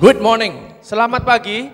Good morning. Selamat pagi.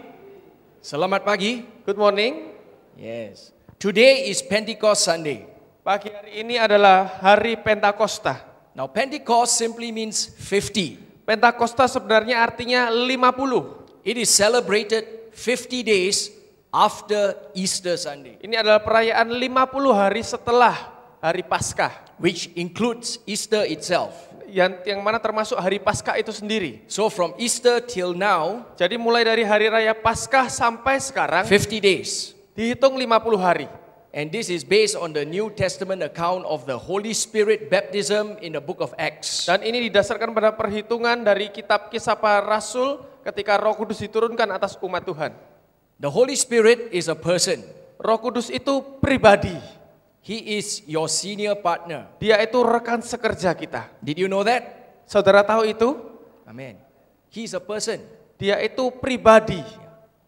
Selamat pagi. Good morning. Yes. Today is Pentecost Sunday. Pagi hari ini adalah hari Pentakosta. Now Pentecost simply means 50. Pentakosta sebenarnya artinya 50. It is celebrated 50 days after Easter Sunday. Ini adalah perayaan 50 hari setelah hari Paskah, which includes Easter itself yang yang mana termasuk hari Paskah itu sendiri. So from Easter till now, jadi mulai dari hari raya Paskah sampai sekarang 50 days. Dihitung 50 hari. And this is based on the New Testament account of the Holy Spirit baptism in the book of Acts. Dan ini didasarkan pada perhitungan dari kitab Kisah Para Rasul ketika Roh Kudus diturunkan atas umat Tuhan. The Holy Spirit is a person. Roh Kudus itu pribadi. He is your senior partner. Dia itu rekan sekerja kita. Did you know that? Saudara tahu itu? Amen. He is a person. Dia itu pribadi.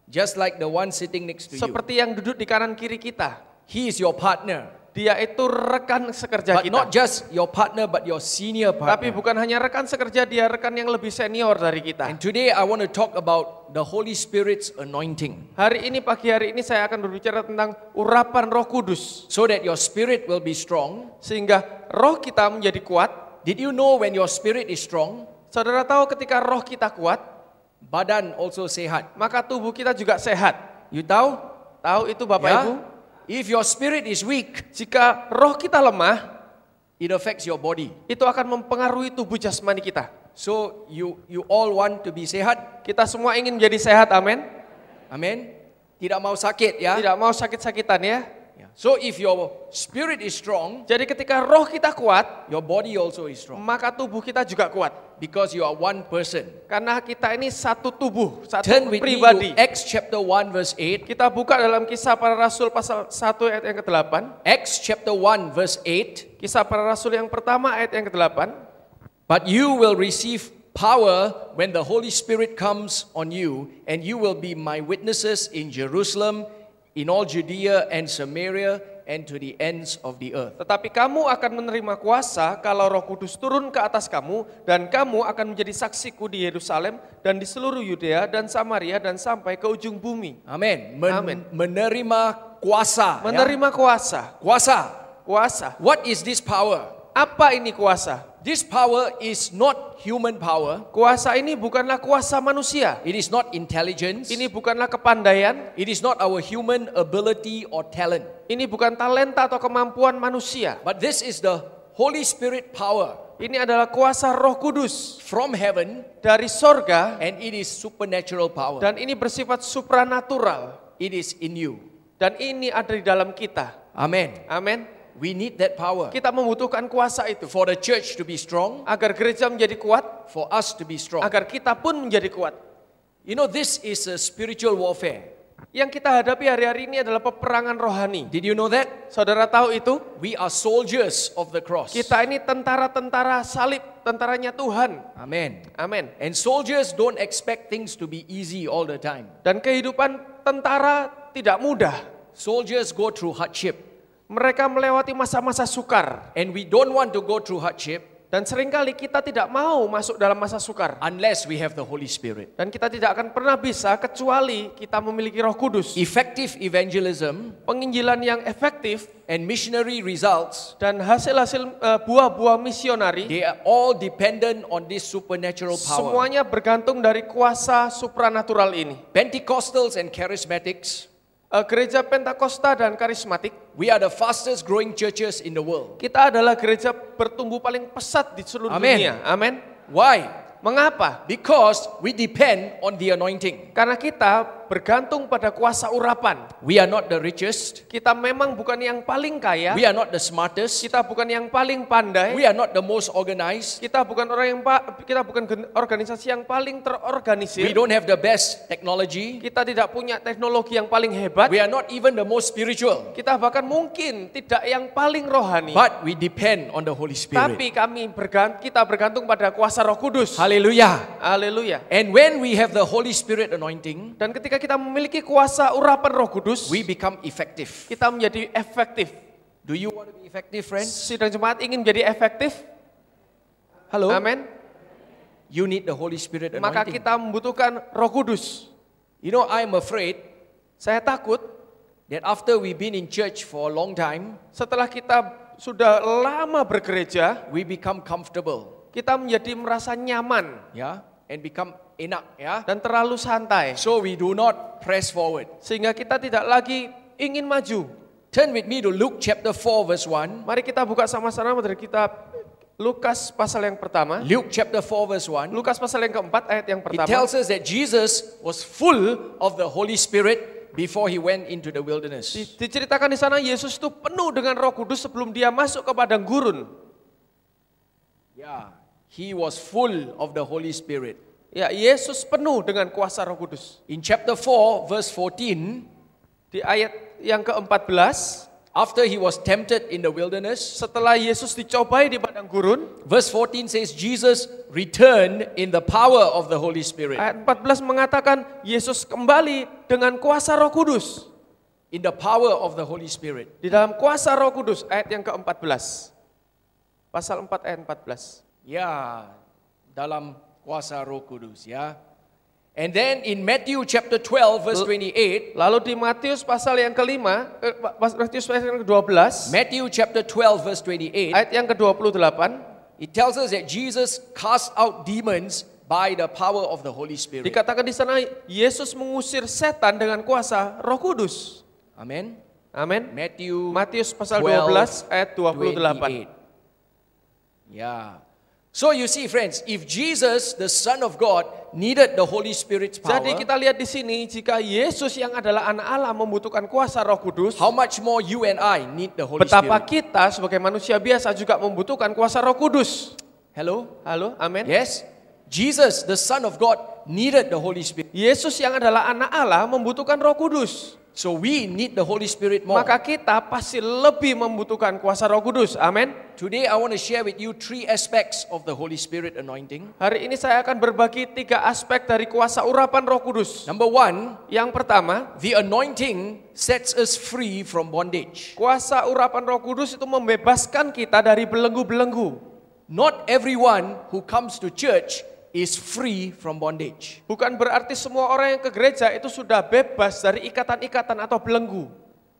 Just like the one sitting next to you. Seperti yang duduk di kanan kiri kita. He is your partner. Dia itu rekan sekerja but kita. Not just your partner but your senior partner. Tapi bukan hanya rekan sekerja, dia rekan yang lebih senior dari kita. And today I want to talk about the Holy Spirit's anointing. Hari ini pagi hari ini saya akan berbicara tentang urapan Roh Kudus. So that your spirit will be strong. Sehingga roh kita menjadi kuat. Did you know when your spirit is strong? Saudara tahu ketika roh kita kuat, badan also sehat. Maka tubuh kita juga sehat. You tahu? Tahu itu Bapak ya? Ibu? If your spirit is weak, jika roh kita lemah, it affects your body. Itu akan mempengaruhi tubuh jasmani kita. So you you all want to be sehat. Kita semua ingin menjadi sehat, amin. Amin. Tidak mau sakit ya. Tidak mau sakit-sakitan ya? ya. So if your spirit is strong, jadi ketika roh kita kuat, your body also is strong. Maka tubuh kita juga kuat. Because you are one person. Karena kita ini satu tubuh, satu Turn with pribadi. Me to Acts chapter 1 verse 8. Kita buka dalam kisah para rasul pasal 1 ayat yang ke-8. Acts chapter 1 verse 8. Kisah para rasul yang pertama ayat yang ke-8. But you will receive power when the Holy Spirit comes on you and you will be my witnesses in Jerusalem, in all Judea and Samaria and to the ends of the earth. Tetapi kamu akan menerima kuasa kalau Roh Kudus turun ke atas kamu dan kamu akan menjadi saksiku di Yerusalem dan di seluruh Yudea dan Samaria dan sampai ke ujung bumi. Amin. Men Amin. Menerima kuasa. Ya. Menerima ya? kuasa. Kuasa. Kuasa. What is this power? Apa ini kuasa? This power is not human power. Kuasa ini bukanlah kuasa manusia. It is not intelligence. Ini bukanlah kepandaian. It is not our human ability or talent. Ini bukan talenta atau kemampuan manusia. But this is the Holy Spirit power. Ini adalah kuasa Roh Kudus from heaven dari sorga and it is supernatural power. Dan ini bersifat supranatural. It is in you. Dan ini ada di dalam kita. Amin. Amin. We need that power. Kita membutuhkan kuasa itu. For the church to be strong. Agar gereja menjadi kuat. For us to be strong. Agar kita pun menjadi kuat. You know this is a spiritual warfare. Yang kita hadapi hari-hari ini adalah peperangan rohani. Did you know that? Saudara tahu itu? We are soldiers of the cross. Kita ini tentara-tentara salib, tentaranya Tuhan. Amen, amen. And soldiers don't expect things to be easy all the time. Dan kehidupan tentara tidak mudah. Soldiers go through hardship. Mereka melewati masa-masa sukar. And we don't want to go through hardship. Dan seringkali kita tidak mau masuk dalam masa sukar. Unless we have the Holy Spirit. Dan kita tidak akan pernah bisa kecuali kita memiliki roh kudus. Effective evangelism. Penginjilan yang efektif. And missionary results. Dan hasil-hasil eh, buah-buah misionari. They are all dependent on this supernatural power. Semuanya bergantung dari kuasa supranatural ini. Pentecostals and charismatics Uh, gereja Pentakosta dan karismatik. We are the fastest growing churches in the world. Kita adalah gereja bertumbuh paling pesat di seluruh Amen. dunia. Amin. Why? Mengapa? Because we depend on the anointing. Karena kita bergantung pada kuasa urapan. We are not the richest. Kita memang bukan yang paling kaya. We are not the smartest. Kita bukan yang paling pandai. We are not the most organized. Kita bukan orang yang kita bukan organisasi yang paling terorganisir. We don't have the best technology. Kita tidak punya teknologi yang paling hebat. We are not even the most spiritual. Kita bahkan mungkin tidak yang paling rohani. But we depend on the Holy Spirit. Tapi kami bergant kita bergantung pada kuasa Roh Kudus. Haleluya. Haleluya. And when we have the Holy Spirit anointing dan ketika kita memiliki kuasa urapan Roh Kudus, we become effective. Kita menjadi efektif. Do you want to be effective, friends? Sidang jemaat ingin menjadi efektif? Halo. Amen. You need the Holy Spirit anointing. Maka kita membutuhkan Roh Kudus. You know, I'm afraid. Saya takut that after we've been in church for a long time, setelah kita sudah lama bergereja, we become comfortable. Kita menjadi merasa nyaman. Ya. Yeah and become enak ya. Dan terlalu santai. So we do not press forward. Sehingga kita tidak lagi ingin maju. Turn with me to Luke chapter 4 verse 1. Mari kita buka sama-sama dari kitab Lukas pasal yang pertama. Luke chapter 4 verse 1. Lukas pasal yang keempat ayat yang pertama. It tells us that Jesus was full of the Holy Spirit before he went into the wilderness. Di, diceritakan di sana Yesus itu penuh dengan Roh Kudus sebelum dia masuk ke padang gurun. Ya. Yeah. He was full of the Holy Spirit. Ya, Yesus penuh dengan kuasa Roh Kudus. In chapter 4 verse 14, di ayat yang ke-14, after he was tempted in the wilderness, setelah Yesus dicobai di padang gurun, verse 14 says Jesus returned in the power of the Holy Spirit. Ayat 14 mengatakan Yesus kembali dengan kuasa Roh Kudus. In the power of the Holy Spirit. Di dalam kuasa Roh Kudus ayat yang ke-14. Pasal 4 ayat 14. Ya, dalam kuasa Roh Kudus ya. And then in Matthew chapter 12 verse 28. Lalu di Matius pasal yang kelima, eh, Matius pasal yang ke-12. Matthew chapter 12 verse 28. Ayat yang ke-28. It tells us that Jesus cast out demons by the power of the Holy Spirit. Dikatakan di sana Yesus mengusir setan dengan kuasa Roh Kudus. Amin. Amin. Matthew Matius pasal 12, 12 ayat 28. 28. Ya. So you see friends, if Jesus the son of God needed the Holy Spirit's power. Jadi kita lihat di sini jika Yesus yang adalah anak Allah membutuhkan kuasa Roh Kudus. How much more you and I need the Holy betapa Spirit. Betapa kita sebagai manusia biasa juga membutuhkan kuasa Roh Kudus. Hello? Halo, amin. Yes. Jesus the son of God needed the Holy Spirit. Yesus yang adalah anak Allah membutuhkan Roh Kudus. So we need the Holy Spirit more. Maka kita pasti lebih membutuhkan kuasa Roh Kudus. Amin. Today I want to share with you three aspects of the Holy Spirit anointing. Hari ini saya akan berbagi tiga aspek dari kuasa urapan Roh Kudus. Number one, yang pertama, the anointing sets us free from bondage. Kuasa urapan Roh Kudus itu membebaskan kita dari belenggu-belenggu. Not everyone who comes to church is free from bondage. Bukan berarti semua orang yang ke gereja itu sudah bebas dari ikatan-ikatan atau belenggu.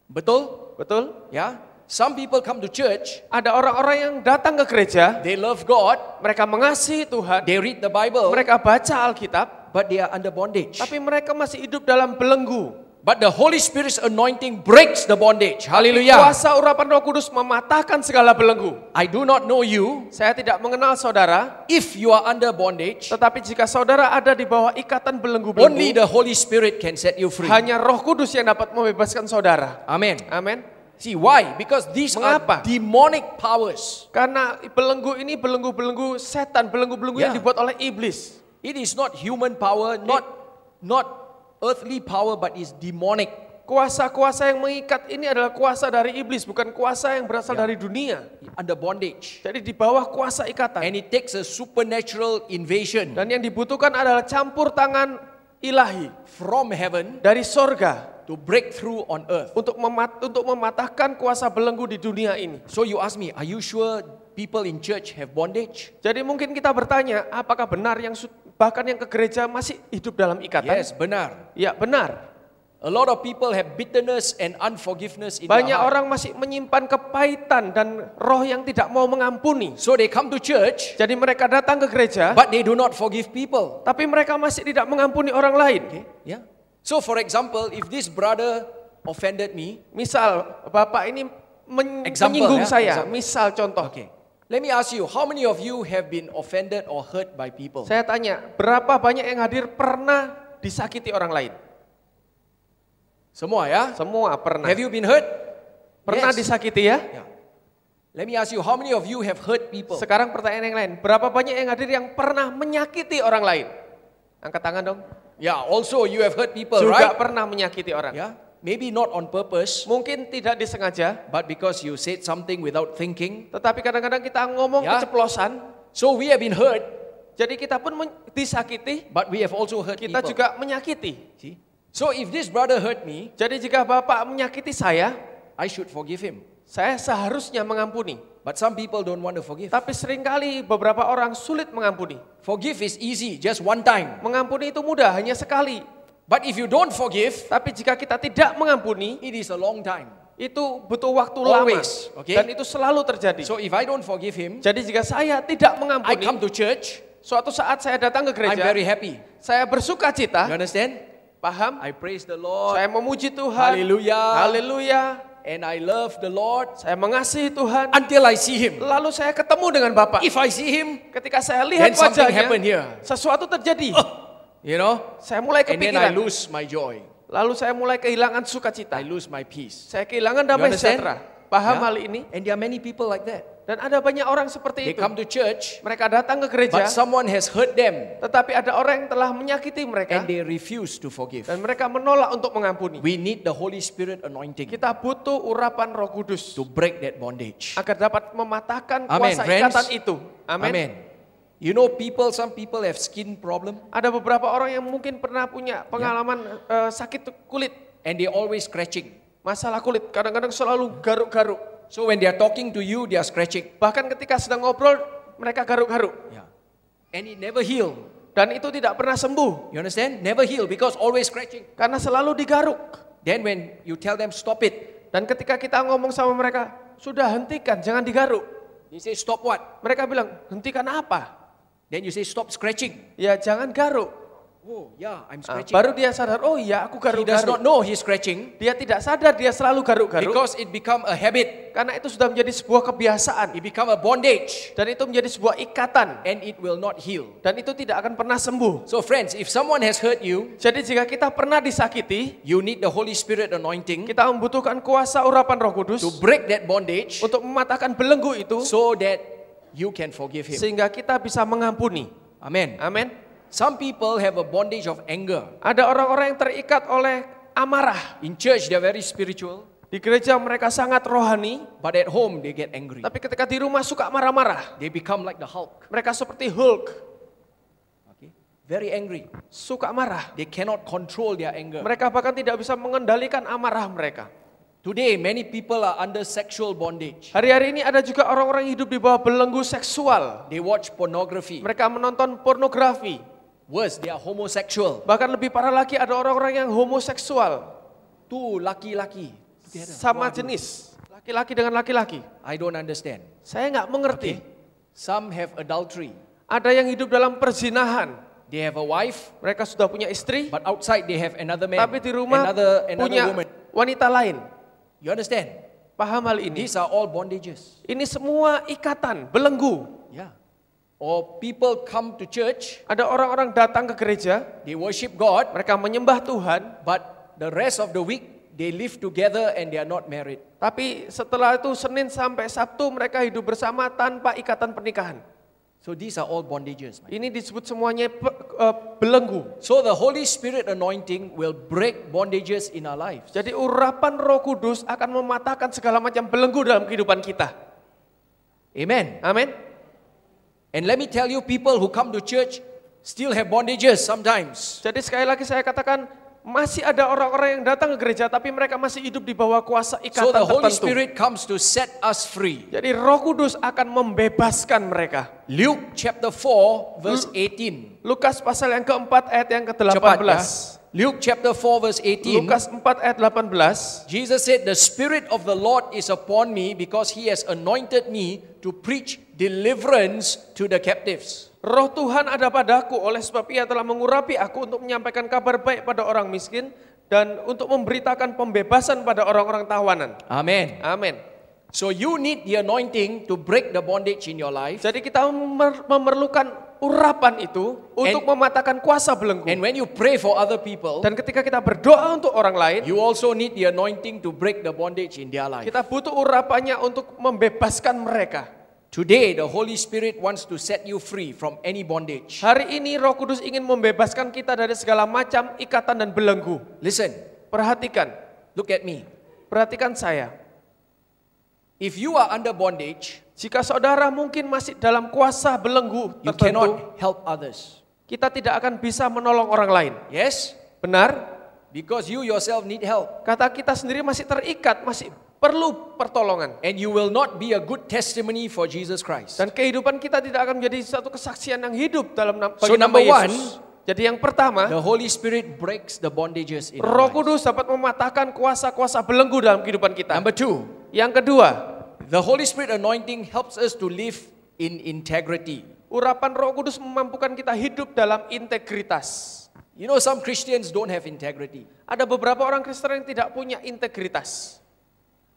Betul? Betul? Ya. Some people come to church. Ada orang-orang yang datang ke gereja. They love God. Mereka mengasihi Tuhan. They read the Bible. Mereka baca Alkitab. But they are under bondage. Tapi mereka masih hidup dalam belenggu. But the Holy Spirit's anointing breaks the bondage. Haleluya. Kuasa urapan Roh Kudus mematahkan segala belenggu. I do not know you. Saya tidak mengenal saudara. If you are under bondage. Tetapi jika saudara ada di bawah ikatan belenggu-belenggu. Only the Holy Spirit can set you free. Hanya Roh Kudus yang dapat membebaskan saudara. Amin. Amin. See why? Because these Mengapa? are demonic powers. Karena belenggu ini belenggu-belenggu setan, belenggu-belenggu yeah. yang dibuat oleh iblis. It is not human power, not It, not earthly power but is demonic. Kuasa-kuasa yang mengikat ini adalah kuasa dari iblis, bukan kuasa yang berasal yeah. dari dunia. Under bondage. Jadi di bawah kuasa ikatan. And it takes a supernatural invasion. Dan yang dibutuhkan adalah campur tangan ilahi from heaven dari sorga to break through on earth. Untuk memat untuk mematahkan kuasa belenggu di dunia ini. So you ask me, are you sure people in church have bondage? Jadi mungkin kita bertanya, apakah benar yang bahkan yang ke gereja masih hidup dalam ikatan. Yes, benar. Ya, benar. A lot of people have bitterness and unforgiveness in Banyak orang masih menyimpan kepahitan dan roh yang tidak mau mengampuni. So they come to church. Jadi mereka datang ke gereja. But they do not forgive people. Tapi mereka masih tidak mengampuni orang lain. Okay. Yeah. So for example, if this brother offended me, misal bapak ini men example, menyinggung yeah, saya, example. misal contoh. Okay. Let me ask you, how many of you have been offended or hurt by people? Saya tanya, berapa banyak yang hadir pernah disakiti orang lain? Semua ya? Semua pernah. Have you been hurt? Pernah yes. disakiti ya? Yeah. Let me ask you, how many of you have hurt people? Sekarang pertanyaan yang lain, berapa banyak yang hadir yang pernah menyakiti orang lain? Angkat tangan dong. Ya, yeah, also you have hurt people, Juga right? Juga pernah menyakiti orang. Ya. Yeah. Maybe not on purpose. Mungkin tidak disengaja. But because you said something without thinking. Tetapi kadang-kadang kita ngomong yeah. keceplosan. So we have been hurt. Jadi kita pun disakiti. But we have also hurt Kita people. juga menyakiti. See? So if this brother hurt me. Jadi jika bapak menyakiti saya. I should forgive him. Saya seharusnya mengampuni. But some people don't want to forgive. Tapi seringkali beberapa orang sulit mengampuni. Forgive is easy, just one time. Mengampuni itu mudah, hanya sekali. But if you don't forgive, tapi jika kita tidak mengampuni, it is a long time. Itu butuh waktu Always, lama okay? dan itu selalu terjadi. So if I don't forgive him, jadi jika saya tidak mengampuni, I come to church. Suatu saat saya datang ke gereja, I'm very happy. Saya bersuka cita. You understand? Paham? I praise the Lord. Saya memuji Tuhan. Haleluya. Haleluya. And I love the Lord. Saya mengasihi Tuhan. Until I see Him. Lalu saya ketemu dengan Bapak. If I see Him, ketika saya lihat wajahnya, here. sesuatu terjadi. Uh You know? Saya mulai kepikiran. And then I lose my joy. Lalu saya mulai kehilangan sukacita. I lose my peace. Saya kehilangan damai sejahtera. Paham yeah? hal ini? And there are many people like that. Dan ada banyak orang seperti They itu. Come to church, mereka datang ke gereja. But someone has hurt them. Tetapi ada orang yang telah menyakiti mereka. And they refuse to forgive. Dan mereka menolak untuk mengampuni. We need the Holy Spirit anointing. Kita butuh urapan Roh Kudus. To break that bondage. Agar dapat mematahkan kuasa Amen, ikatan friends. itu. Amin. You know people, some people have skin problem. Ada beberapa orang yang mungkin pernah punya pengalaman yeah. uh, sakit kulit. And they always scratching. Masalah kulit, kadang-kadang selalu garuk-garuk. So when they are talking to you, they are scratching. Bahkan ketika sedang ngobrol, mereka garuk-garuk. Yeah. And it never heal. Dan itu tidak pernah sembuh. You understand? Never heal because always scratching. Karena selalu digaruk. Then when you tell them stop it. Dan ketika kita ngomong sama mereka, sudah hentikan, jangan digaruk. You say stop what? Mereka bilang, hentikan apa? Then you say stop scratching. Ya jangan garuk. Oh ya, yeah, I'm ah, scratching. Baru dia sadar, oh ya aku garuk-garuk. He does not know he's scratching. Dia tidak sadar dia selalu garuk-garuk. Because it become a habit. Karena itu sudah menjadi sebuah kebiasaan. It become a bondage. Dan itu menjadi sebuah ikatan. And it will not heal. Dan itu tidak akan pernah sembuh. So friends, if someone has hurt you, jadi jika kita pernah disakiti, you need the Holy Spirit anointing. Kita membutuhkan kuasa urapan Roh Kudus to break that bondage, untuk mematahkan belenggu itu, so that you can forgive him. Sehingga kita bisa mengampuni. Amin. Amin. Some people have a bondage of anger. Ada orang-orang yang terikat oleh amarah. In church they are very spiritual. Di gereja mereka sangat rohani, but at home they get angry. Tapi ketika di rumah suka marah-marah. They become like the Hulk. Mereka seperti Hulk. Okay. Very angry. Suka marah. They cannot control their anger. Mereka bahkan tidak bisa mengendalikan amarah mereka. Today many people are under sexual bondage. Hari-hari ini ada juga orang-orang hidup di bawah belenggu seksual. They watch pornography. Mereka menonton pornografi. Worse, they are homosexual. Bahkan lebih parah lagi ada orang-orang yang homoseksual. Tuh laki-laki. Sama jenis. Laki-laki dengan laki-laki. I don't understand. Saya nggak mengerti. Okay. Some have adultery. Ada yang hidup dalam perzinahan. They have a wife. Mereka sudah punya istri. But outside they have another man. Tapi di rumah another, another punya woman. wanita lain. You understand? Paham hal ini? These are all bondages. Ini semua ikatan, belenggu. Yeah. Or people come to church. Ada orang-orang datang ke gereja. They worship God. Mereka menyembah Tuhan. But the rest of the week they live together and they are not married. Tapi setelah itu Senin sampai Sabtu mereka hidup bersama tanpa ikatan pernikahan. So these are all bondages. Ini disebut semuanya belenggu. So the Holy Spirit anointing will break bondages in our lives. Jadi urapan Roh Kudus akan mematahkan segala macam belenggu dalam kehidupan kita. Amen. Amen. And let me tell you people who come to church still have bondages sometimes. Jadi sekali lagi saya katakan masih ada orang-orang yang datang ke gereja tapi mereka masih hidup di bawah kuasa ikatan so the Holy tertentu. Spirit comes to set us free. Jadi Roh Kudus akan membebaskan mereka. Luke chapter 4 verse 18. Lukas pasal yang keempat ayat yang ke-18. Cepat, ya. Luke chapter 4 verse 18. Lukas 4 ayat 18. Jesus said, "The spirit of the Lord is upon me because he has anointed me to preach deliverance to the captives. Roh Tuhan ada padaku oleh sebab ia telah mengurapi aku untuk menyampaikan kabar baik pada orang miskin dan untuk memberitakan pembebasan pada orang-orang tawanan. Amin. Amin. So you need the anointing to break the bondage in your life. Jadi kita memerlukan urapan itu untuk and, mematahkan kuasa belenggu. And when you pray for other people, dan ketika kita berdoa untuk orang lain, you also need the anointing to break the bondage in their life. Kita butuh urapannya untuk membebaskan mereka. Today the Holy Spirit wants to set you free from any bondage. Hari ini Roh Kudus ingin membebaskan kita dari segala macam ikatan dan belenggu. Listen, perhatikan. Look at me. Perhatikan saya. If you are under bondage, jika saudara mungkin masih dalam kuasa belenggu tertentu, you cannot help others. Kita tidak akan bisa menolong orang lain. Yes? Benar? Because you yourself need help. Kata kita sendiri masih terikat, masih perlu pertolongan. And you will not be a good testimony for Jesus Christ. Dan kehidupan kita tidak akan menjadi satu kesaksian yang hidup dalam Yesus. so, number One, jadi yang pertama, the Holy Spirit breaks the bondages in Roh Kudus dapat mematahkan kuasa-kuasa belenggu dalam kehidupan kita. Number two, yang kedua, the Holy Spirit anointing helps us to live in integrity. Urapan Roh Kudus memampukan kita hidup dalam integritas. You know some Christians don't have integrity. Ada beberapa orang Kristen yang tidak punya integritas.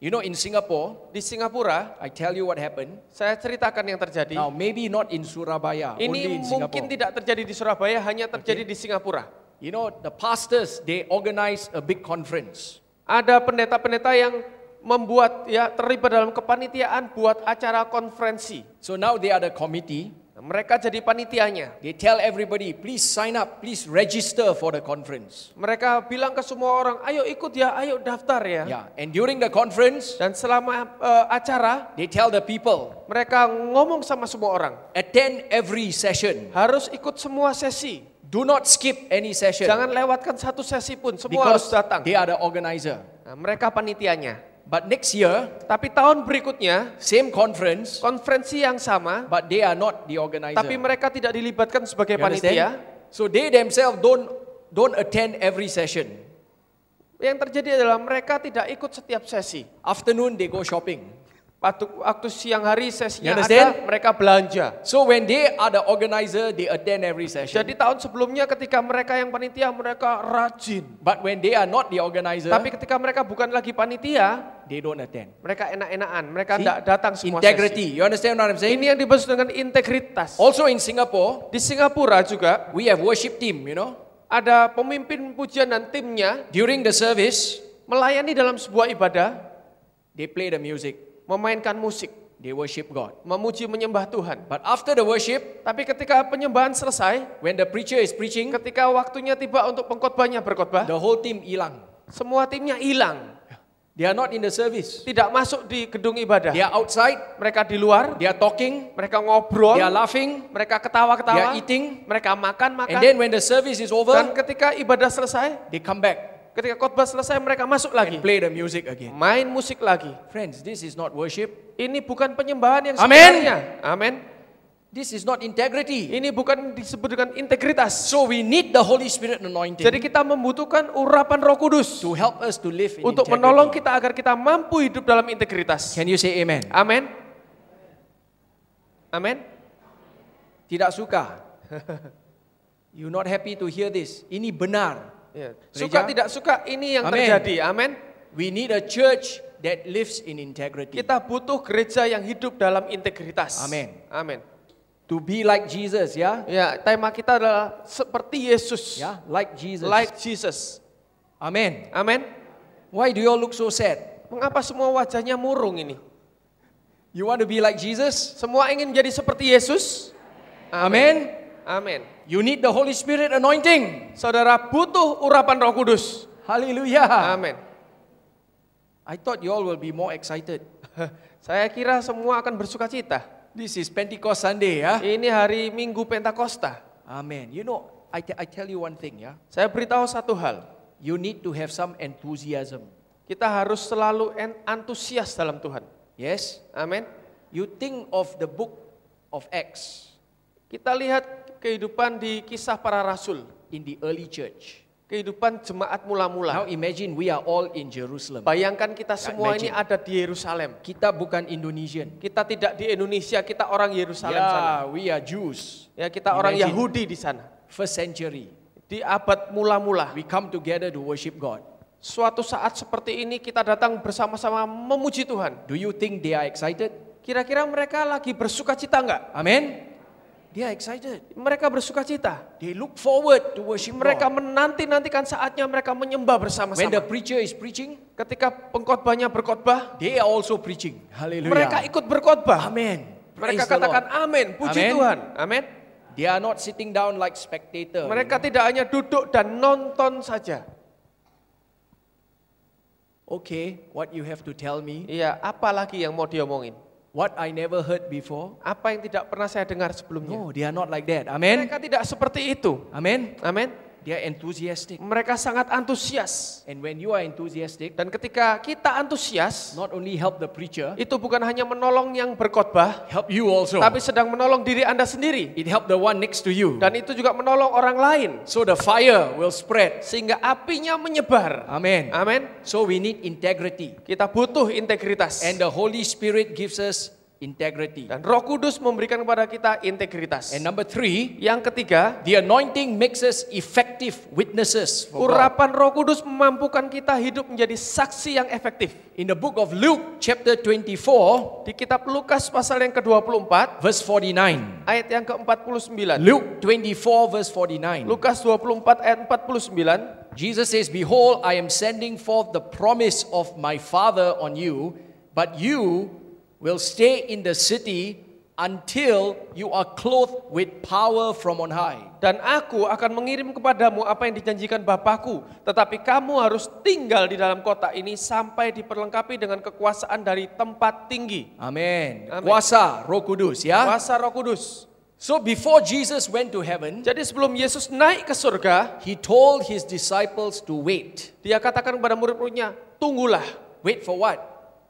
You know in Singapore, di Singapura, I tell you what happened. Saya ceritakan yang terjadi. Now maybe not in Surabaya, Ini only in Singapore. mungkin tidak terjadi di Surabaya, hanya terjadi okay. di Singapura. You know the pastors they organize a big conference. Ada pendeta-pendeta yang membuat ya terlibat dalam kepanitiaan buat acara konferensi. So now they are the committee. Mereka jadi panitianya. They tell everybody, please sign up, please register for the conference. Mereka bilang ke semua orang, ayo ikut ya, ayo daftar ya. Yeah, and during the conference, dan selama uh, acara, they tell the people. Mereka ngomong sama semua orang. Attend every session. Harus ikut semua sesi. Do not skip any session. Jangan lewatkan satu sesi pun, semua Because harus datang. Dia ada organizer. Nah, mereka panitianya. But next year, tapi tahun berikutnya, same conference, konferensi yang sama, but they are not the organizer. Tapi mereka tidak dilibatkan sebagai you panitia. Understand? So they themselves don't don't attend every session. Yang terjadi adalah mereka tidak ikut setiap sesi. Afternoon they go shopping. Waktu, waktu siang hari sesinya ada, mereka belanja. So when they are the organizer, they attend every session. Jadi tahun sebelumnya ketika mereka yang panitia, mereka rajin. But when they are not the organizer, tapi ketika mereka bukan lagi panitia, they don't attend. Mereka enak-enakan, mereka tidak datang semua Integrity, sesi. you understand what I'm saying? Ini yang dimaksud dengan integritas. Also in Singapore, di Singapura juga, we have worship team, you know. Ada pemimpin pujian dan timnya. During the service, melayani dalam sebuah ibadah, they play the music memainkan musik, they worship God. Memuji menyembah Tuhan. But after the worship, tapi ketika penyembahan selesai, when the preacher is preaching, ketika waktunya tiba untuk pengkhotbahnya berkhotbah, the whole team hilang. Semua timnya hilang. They are not in the service. Tidak masuk di gedung ibadah. They are outside. Mereka di luar. They are talking. Mereka ngobrol. They are laughing. Mereka ketawa-ketawa. They are eating. Mereka makan-makan. And then when the service is over, dan ketika ibadah selesai, they come back. Ketika khotbah selesai mereka masuk lagi. And play the music again. Main musik lagi. Friends, this is not worship. Ini bukan penyembahan yang sebenarnya. Amen. Amin. This is not integrity. Ini bukan disebut dengan integritas. So we need the Holy Spirit anointing. Jadi kita membutuhkan urapan Roh Kudus to help us to live in untuk menolong kita agar kita mampu hidup dalam integritas. Can you say amen? Amin. Amin. Tidak suka. you not happy to hear this. Ini benar. Suka tidak suka ini yang Amen. terjadi. Amin. We need a church that lives in integrity. Kita butuh gereja yang hidup dalam integritas. Amin. Amin. To be like Jesus, ya. Ya, tema kita adalah seperti Yesus. Ya, like Jesus. Like Jesus. Amin. Amin. Why do you all look so sad? Mengapa semua wajahnya murung ini? You want to be like Jesus? Semua ingin jadi seperti Yesus? Amin. Amin. You need the Holy Spirit anointing. Saudara butuh urapan Roh Kudus. Haleluya. Amin. I thought you all will be more excited. Saya kira semua akan bersuka cita. This is Pentecost Sunday ya. Ini hari Minggu Pentakosta. Amin. You know, I, I tell you one thing ya. Saya beritahu satu hal. You need to have some enthusiasm. Kita harus selalu antusias dalam Tuhan. Yes. amen. You think of the book of Acts. Kita lihat kehidupan di kisah para rasul in the early church. Kehidupan jemaat mula-mula. Now imagine we are all in Jerusalem. Bayangkan kita semua imagine. ini ada di Yerusalem. Kita bukan Indonesian. Kita tidak di Indonesia, kita orang Yerusalem yeah, sana. we are Jews. Ya, kita imagine. orang Yahudi di sana. First century. Di abad mula-mula. We come together to worship God. Suatu saat seperti ini kita datang bersama-sama memuji Tuhan. Do you think they are excited? Kira-kira mereka lagi bersuka cita enggak? Amin. They are excited. Mereka bersuka cita. They look forward to worship Mereka menanti-nantikan saatnya mereka menyembah bersama-sama. When the preacher is preaching, ketika pengkhotbahnya berkhotbah, they are also preaching. Haleluya. Mereka ikut berkhotbah. Amin. Mereka katakan amin, puji amen. Tuhan. Amin. They are not sitting down like spectator. Mereka you know? tidak hanya duduk dan nonton saja. Okay, what you have to tell me? Iya, apa lagi yang mau diomongin? What I never heard before. Apa yang tidak pernah saya dengar sebelumnya. No, they are not like that. amen. Mereka tidak seperti itu. amen, amen. They are enthusiastic. Mereka sangat antusias. And when you are enthusiastic, dan ketika kita antusias, not only help the preacher, itu bukan hanya menolong yang berkhotbah, help you also. Tapi sedang menolong diri Anda sendiri. It help the one next to you. Dan itu juga menolong orang lain. So the fire will spread. Sehingga apinya menyebar. Amen. Amen. So we need integrity. Kita butuh integritas. And the Holy Spirit gives us integrity. Dan Roh Kudus memberikan kepada kita integritas. And number three, yang ketiga, the anointing makes us effective witnesses. Urapan Roh Kudus memampukan kita hidup menjadi saksi yang efektif. In the book of Luke chapter 24, di kitab Lukas pasal yang ke-24, verse 49. Ayat yang ke-49. Luke 24 verse 49. Lukas 24 ayat 49. Jesus says, behold, I am sending forth the promise of my Father on you, but you will stay in the city until you are clothed with power from on high. Dan aku akan mengirim kepadamu apa yang dijanjikan Bapakku, tetapi kamu harus tinggal di dalam kota ini sampai diperlengkapi dengan kekuasaan dari tempat tinggi. Amin. Kuasa Roh Kudus ya. Kuasa Roh Kudus. So before Jesus went to heaven, jadi sebelum Yesus naik ke surga, he told his disciples to wait. Dia katakan kepada murid-muridnya, tunggulah. Wait for what?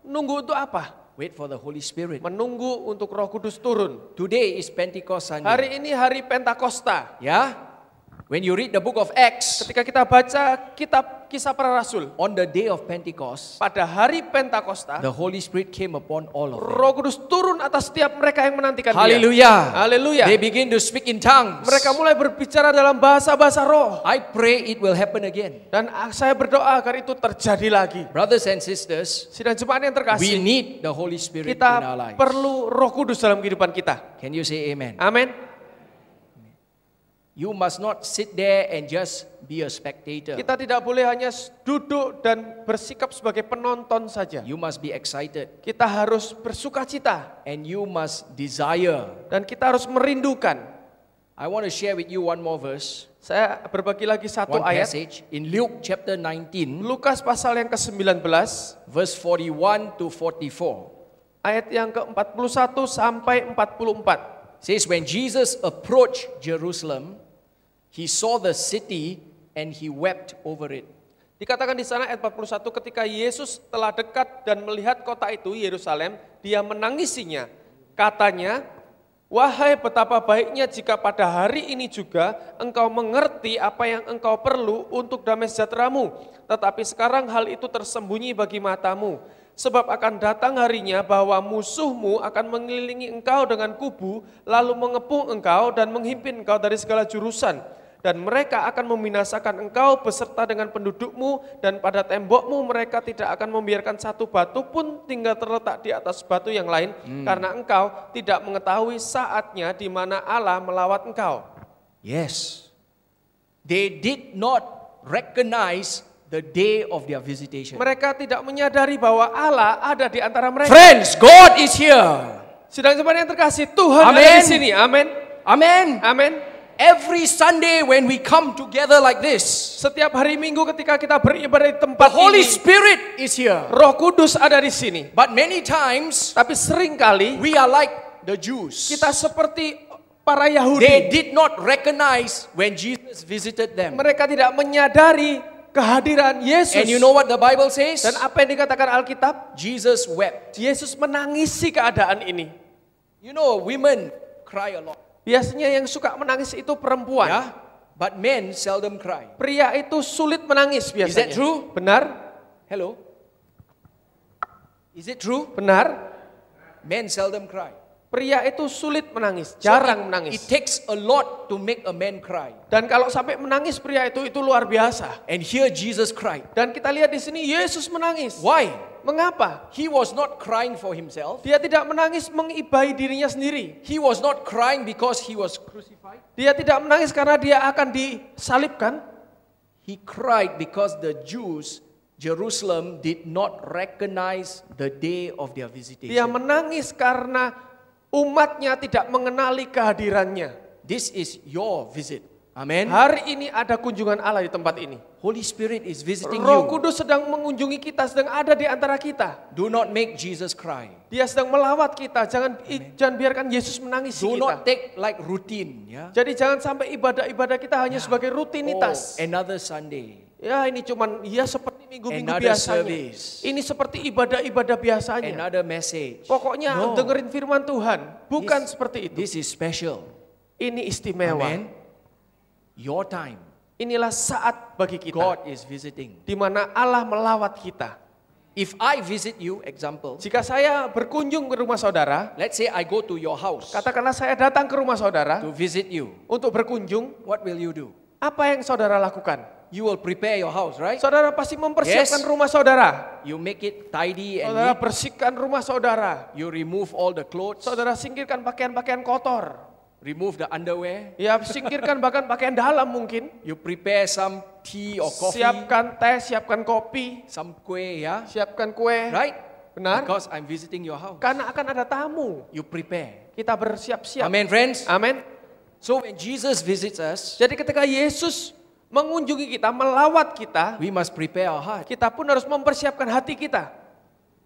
Nunggu untuk apa? Wait for the Holy Spirit. Menunggu untuk Roh Kudus turun. Today is Pentecost Hari ini hari Pentakosta. Ya. When you read the book of Acts, ketika kita baca kitab kisah para rasul, on the day of Pentecost, pada hari Pentakosta, the Holy Spirit came upon all of them. Roh Kudus turun atas setiap mereka yang menantikan Haleluya. Haleluya. They begin to speak in tongues. Mereka mulai berbicara dalam bahasa-bahasa roh. I pray it will happen again. Dan saya berdoa agar itu terjadi lagi. Brothers and sisters, sidang jemaat yang terkasih, we need the Holy Spirit kita in our lives. perlu Roh Kudus dalam kehidupan kita. Can you say amen? Amen. You must not sit there and just be a spectator. Kita tidak boleh hanya duduk dan bersikap sebagai penonton saja. You must be excited. Kita harus bersukacita. And you must desire. Dan kita harus merindukan. I want to share with you one more verse. Saya berbagi lagi satu one ayat. Passage in Luke chapter 19. Lukas pasal yang ke-19. Verse 41 to 44. Ayat yang ke-41 sampai 44 says when Jesus approached Jerusalem, he saw the city and he wept over it. Dikatakan di sana ayat 41 ketika Yesus telah dekat dan melihat kota itu Yerusalem, dia menangisinya. Katanya, "Wahai betapa baiknya jika pada hari ini juga engkau mengerti apa yang engkau perlu untuk damai sejahteramu, tetapi sekarang hal itu tersembunyi bagi matamu." Sebab akan datang harinya bahwa musuhmu akan mengelilingi engkau dengan kubu, lalu mengepung engkau dan menghimpin engkau dari segala jurusan. Dan mereka akan membinasakan engkau beserta dengan pendudukmu, dan pada tembokmu mereka tidak akan membiarkan satu batu pun tinggal terletak di atas batu yang lain, hmm. karena engkau tidak mengetahui saatnya di mana Allah melawat engkau. Yes, they did not recognize the day of their visitation. Mereka tidak menyadari bahwa Allah ada di antara mereka. Friends, God is here. Sedang sebenarnya yang terkasih, Tuhan Amen. ada di sini. Amin. Amin. Amin. Every Sunday when we come together like this, setiap hari Minggu ketika kita beribadah di tempat the Holy ini, Spirit is here. Roh Kudus ada di sini. But many times, tapi sering kali, we are like the Jews. Kita seperti para Yahudi. They did not recognize when Jesus visited them. Mereka tidak menyadari kehadiran Yesus. And you know what the Bible says? Dan apa yang dikatakan Alkitab? Jesus wept. Yesus menangisi keadaan ini. You know, women cry a lot. Biasanya yang suka menangis itu perempuan. Yeah, but men seldom cry. Pria itu sulit menangis biasanya. Is that true? Benar? Hello. Is it true? Benar? Men seldom cry. Pria itu sulit menangis, jarang so it, menangis. It takes a lot to make a man cry. Dan kalau sampai menangis pria itu itu luar biasa. And here Jesus cried. Dan kita lihat di sini Yesus menangis. Why? Mengapa? He was not crying for himself. Dia tidak menangis mengibai dirinya sendiri. He was not crying because he was crucified. Dia tidak menangis karena dia akan disalibkan. He cried because the Jews Jerusalem did not recognize the day of their visitation. Dia menangis karena Umatnya tidak mengenali kehadirannya. This is your visit. Amin. Hari ini ada kunjungan Allah di tempat ini. Holy Spirit is visiting Roh you. Kudus sedang mengunjungi kita, sedang ada di antara kita. Do not make Jesus cry. Dia sedang melawat kita. Jangan i, jangan biarkan Yesus menangis Do kita. Do not take like routine, ya. Yeah? Jadi jangan sampai ibadah-ibadah kita hanya yeah. sebagai rutinitas. Oh, another Sunday. Ya ini cuman ya seperti minggu-minggu biasanya. Service. Ini seperti ibadah-ibadah biasanya. Another message. Pokoknya no. dengerin firman Tuhan, bukan this, seperti itu. This is special. Ini istimewa. Amen. Your time. Inilah saat bagi kita. God is visiting. Di mana Allah melawat kita. If I visit you, example. Jika saya berkunjung ke rumah saudara, let's say I go to your house. Katakanlah saya datang ke rumah saudara to visit you. Untuk berkunjung, what will you do? Apa yang saudara lakukan? you will prepare your house, right? Saudara pasti mempersiapkan yes. rumah saudara. You make it tidy and Saudara neat. bersihkan rumah saudara. You remove all the clothes. Saudara singkirkan pakaian-pakaian kotor. Remove the underwear. Ya, singkirkan bahkan pakaian dalam mungkin. You prepare some tea or coffee. Siapkan teh, siapkan kopi. Some kue ya. Siapkan kue. Right? Benar. Because I'm visiting your house. Karena akan ada tamu. You prepare. Kita bersiap-siap. Amen, friends. Amen. So when Jesus visits us, jadi ketika Yesus mengunjungi kita, melawat kita, we must prepare our heart. Kita pun harus mempersiapkan hati kita.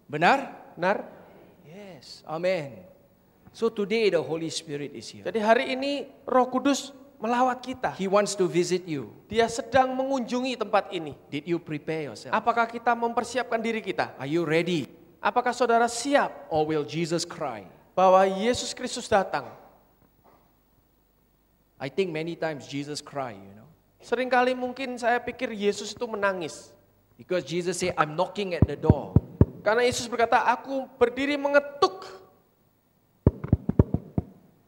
Benar? Benar? Yes. Amen. So today the Holy Spirit is here. Jadi hari ini Roh Kudus melawat kita. He wants to visit you. Dia sedang mengunjungi tempat ini. Did you prepare yourself? Apakah kita mempersiapkan diri kita? Are you ready? Apakah saudara siap? Or will Jesus cry? Bahwa Yesus Kristus datang. I think many times Jesus cry, you know. Seringkali mungkin saya pikir Yesus itu menangis. Because Jesus say, I'm knocking at the door. Karena Yesus berkata, aku berdiri mengetuk.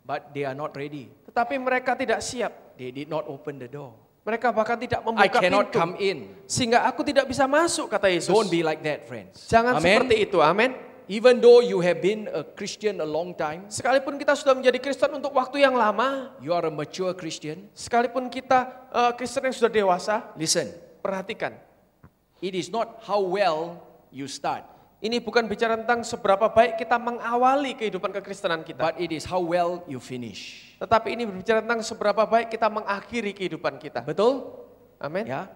But they are not ready. Tetapi mereka tidak siap. They did not open the door. Mereka bahkan tidak membuka I cannot pintu. Come in. Sehingga aku tidak bisa masuk, kata Yesus. Don't be like that, friends. Jangan Amen. seperti itu, amin. Even though you have been a Christian a long time, sekalipun kita sudah menjadi Kristen untuk waktu yang lama, you are a mature Christian. Sekalipun kita uh, Kristen yang sudah dewasa, listen, perhatikan. It is not how well you start. Ini bukan bicara tentang seberapa baik kita mengawali kehidupan kekristenan kita. But it is how well you finish. Tetapi ini berbicara tentang seberapa baik kita mengakhiri kehidupan kita. Betul? Amin. Ya.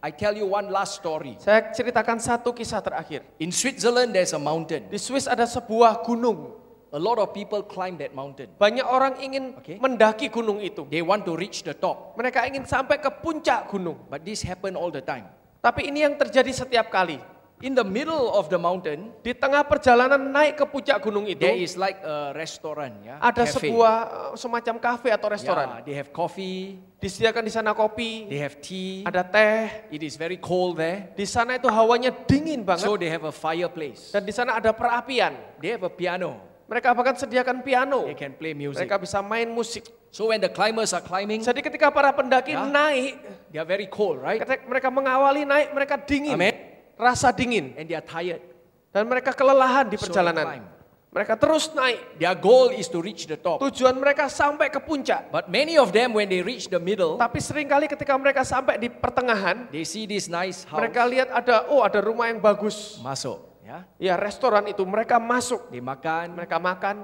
I tell you one last story. Saya ceritakan satu kisah terakhir. In Switzerland there's a mountain. Di Swiss ada sebuah gunung. A lot of people climb that mountain. Banyak orang ingin okay. mendaki gunung itu. They want to reach the top. Mereka ingin sampai ke puncak gunung. But this happen all the time. Tapi ini yang terjadi setiap kali. In the middle of the mountain, di tengah perjalanan naik ke puncak gunung itu, there is like a restaurant ya. Ada cafe. sebuah eh, semacam kafe atau ya, restoran. Yeah, they have coffee. Disediakan di sana kopi. They have tea. Ada teh. It is very cold there. Di sana itu hawanya dingin banget. So they have a fireplace. Dan di sana ada perapian. They have a piano. Mereka bahkan sediakan piano. They can play music. Mereka bisa main musik. So when the climbers are climbing, jadi ketika para pendaki yeah, naik, they are very cold, right? Mereka mengawali naik, mereka dingin. Amen rasa dingin. And they are tired. Dan mereka kelelahan di perjalanan. So mereka terus naik. Their goal is to reach the top. Tujuan mereka sampai ke puncak. But many of them when they reach the middle, tapi seringkali ketika mereka sampai di pertengahan, they see this nice house. Mereka lihat ada oh ada rumah yang bagus. Masuk, ya. Ya, restoran itu mereka masuk. Dimakan, mereka makan.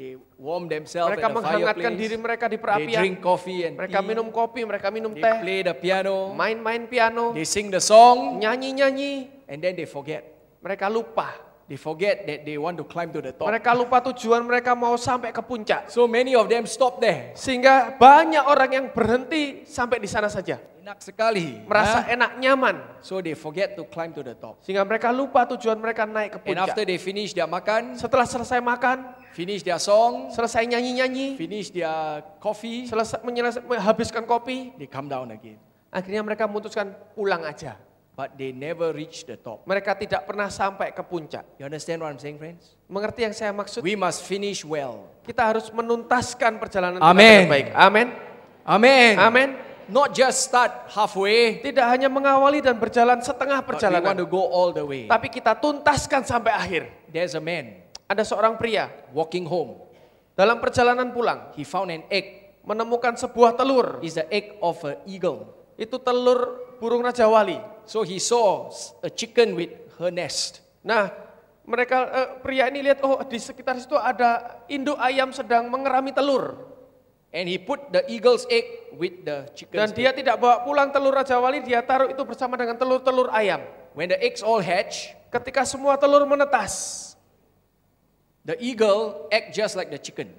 They warm themselves mereka menghangatkan diri mereka di perapian. They drink coffee and mereka tea. minum kopi, mereka minum they teh. play the piano. Main-main piano. They sing the song. Nyanyi-nyanyi. And then they forget. Mereka lupa. They forget that they want to climb to the top. Mereka lupa tujuan mereka mau sampai ke puncak. So many of them stop there. Sehingga banyak orang yang berhenti sampai di sana saja. Enak sekali. Merasa huh? enak nyaman. So they forget to climb to the top. Sehingga mereka lupa tujuan mereka naik ke puncak. And after they finish dia makan. Setelah selesai makan. Finish their song. Selesai nyanyi-nyanyi. Finish their coffee. Selesai menyelesaikan menghabiskan kopi. They come down again. Akhirnya mereka memutuskan pulang aja. But they never reach the top. Mereka tidak pernah sampai ke puncak. You understand what I'm saying, friends? Mengerti yang saya maksud? We must finish well. Kita harus menuntaskan perjalanan Amen. kita baik. Amin. Amin. Amin. Not just start halfway. Tidak hanya mengawali dan berjalan setengah perjalanan. But we want to go all the way. Tapi kita tuntaskan sampai akhir. There's a man ada seorang pria walking home. Dalam perjalanan pulang, he found an egg. Menemukan sebuah telur. Is the egg of an eagle. Itu telur burung raja wali. So he saw a chicken with her nest. Nah, mereka uh, pria ini lihat oh di sekitar situ ada induk ayam sedang mengerami telur. And he put the eagle's egg with the chicken. Dan dia egg. tidak bawa pulang telur raja wali, dia taruh itu bersama dengan telur-telur ayam. When the eggs all hatch, ketika semua telur menetas, The eagle act just like the chicken.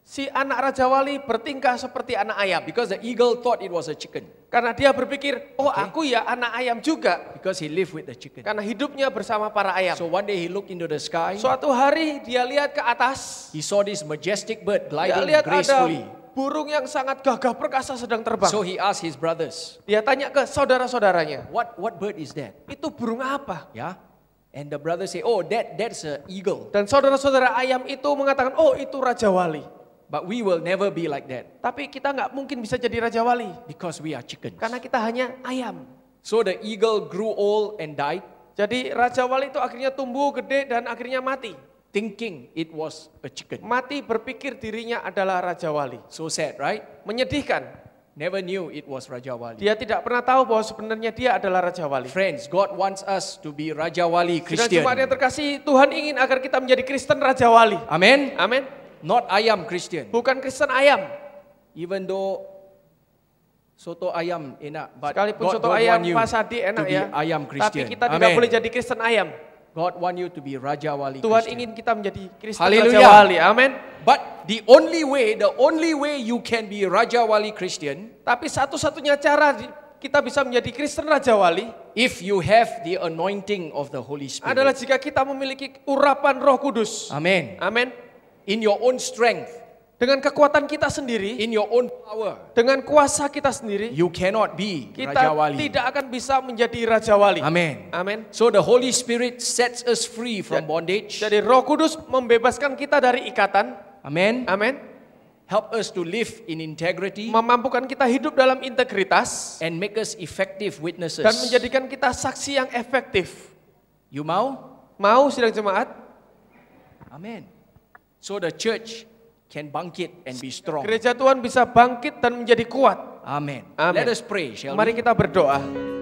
Si anak Raja Wali bertingkah seperti anak ayam. Because the eagle thought it was a chicken. Karena dia berpikir, oh okay. aku ya anak ayam juga. Because he live with the chicken. Karena hidupnya bersama para ayam. So one day he looked into the sky. Suatu hari dia lihat ke atas. He saw this majestic bird gliding dia lihat gracefully. Ada burung yang sangat gagah perkasa sedang terbang. So he asked his brothers. Dia tanya ke saudara-saudaranya. What what bird is that? Itu burung apa? Ya. Yeah. And the brother say, oh that that's a eagle. Dan saudara-saudara ayam itu mengatakan, oh itu raja wali. But we will never be like that. Tapi kita nggak mungkin bisa jadi raja wali. Because we are chickens. Karena kita hanya ayam. So the eagle grew old and died. Jadi raja wali itu akhirnya tumbuh gede dan akhirnya mati. Thinking it was a chicken. Mati berpikir dirinya adalah raja wali. So sad, right? Menyedihkan. Never knew it was Raja Wali. Dia tidak pernah tahu bahwa sebenarnya dia adalah Raja Wali. Friends, God wants us to be Raja Wali Christian. Sudah yang terkasih, Tuhan ingin agar kita menjadi Kristen Raja Wali. Amin. Amin. Not ayam Christian. Bukan Kristen ayam. Even though soto ayam enak, but Sekalipun God soto God ayam pasadi enak ya. Ayam Christian. Tapi kita Amen. tidak boleh jadi Kristen ayam. God want you to be Raja Wali Tuhan Christian. ingin kita menjadi Kristen Raja Wali. Amin. But the only way, the only way you can be Raja Wali Christian, tapi satu-satunya cara kita bisa menjadi Kristen Raja Wali, if you have the anointing of the Holy Spirit. Adalah jika kita memiliki urapan Roh Kudus. Amin. Amin. In your own strength. Dengan kekuatan kita sendiri, in your own power, dengan kuasa kita sendiri, you cannot be kita Raja Wali. tidak akan bisa menjadi Raja Wali. Amin. Amin. So the Holy Spirit sets us free from bondage. Jadi Roh Kudus membebaskan kita dari ikatan. Amin. Amin. Help us to live in integrity. Memampukan kita hidup dalam integritas. And make us effective witnesses. Dan menjadikan kita saksi yang efektif. You mau? Mau sidang jemaat? Amin. So the church can bangkit and be strong. Gereja Tuhan bisa bangkit dan menjadi kuat. Amin. Let us pray, shall Mari we? kita berdoa.